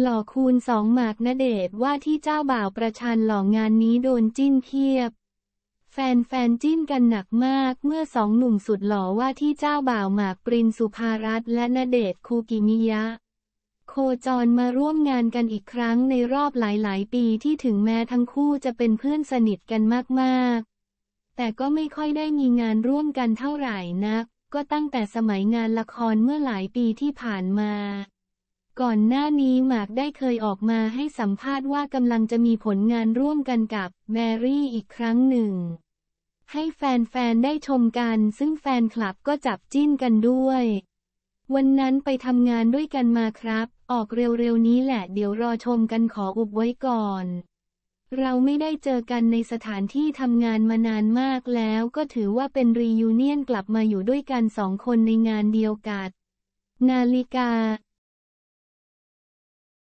หล่อคูณสองหมากณเดชว่าที่เจ้าบ่าวประชันหล่องานนี้โดนจิ้นเทียบ แฟน ๆ จิ้นกันหนักมากเมื่อสองหนุ่มสุดหล่อว่าที่เจ้าบ่าวหมากปรินสุภารัตน์และณเดชคูกิมิยะ โคจรมาร่วมงานกันอีกครั้งในรอบหลาย ๆ ปีที่ถึงแม้ทั้งคู่จะเป็นเพื่อนสนิทกันมากๆ แต่ก็ไม่ค่อยได้มีงานร่วมกันเท่าไหร่นัก ก็ตั้งแต่สมัยงานละครเมื่อหลายปีที่ผ่านมาก่อนหน้านี้หมากได้เคยออกมาให้สัมภาษณ์ว่ากำลังจะมีผลงานร่วมกันกับแมรี่อีกครั้งหนึ่ง ให้แฟนๆได้ชมกัน ซึ่งแฟนคลับก็จับจิ้นกันด้วย วันนั้นไปทำงานด้วยกันมาครับ ออกเร็วๆนี้แหละเดี๋ยวรอชมกันขออุบไว้ก่อน เราไม่ได้เจอกันในสถานที่ทำงานมานานมากแล้วก็ถือว่าเป็นรียูเนียนกลับมาอยู่ด้วยกันสองคนในงานเดียวกันนาฬิกา